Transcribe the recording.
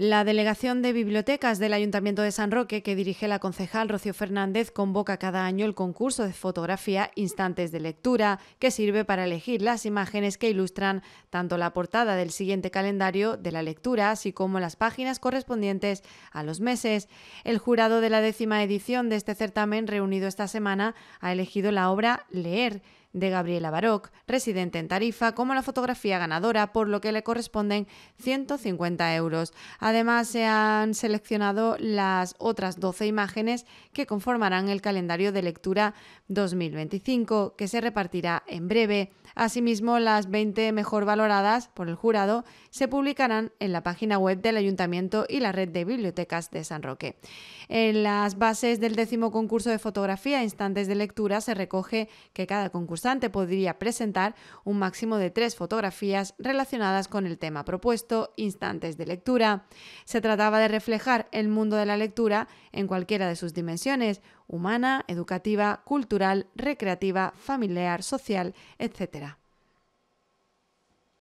La Delegación de Bibliotecas del Ayuntamiento de San Roque, que dirige la concejal Rocío Fernández, convoca cada año el concurso de fotografía Instantes de Lectura, que sirve para elegir las imágenes que ilustran tanto la portada del siguiente calendario de la lectura, así como las páginas correspondientes a los meses. El jurado de la décima edición de este certamen, reunido esta semana, ha elegido la obra Leer de Gabriela Baroc, residente en Tarifa, como la fotografía ganadora, por lo que le corresponden 150 euros. Además, se han seleccionado las otras 12 imágenes que conformarán el calendario de lectura 2025, que se repartirá en breve. Asimismo, las 20 mejor valoradas por el jurado se publicarán en la página web del Ayuntamiento y la red de bibliotecas de San Roque. En las bases del décimo concurso de fotografía Instantes de Lectura se recoge que cada concurso podría presentar un máximo de tres fotografías relacionadas con el tema propuesto, instantes de lectura. Se trataba de reflejar el mundo de la lectura en cualquiera de sus dimensiones, humana, educativa, cultural, recreativa, familiar, social, etc.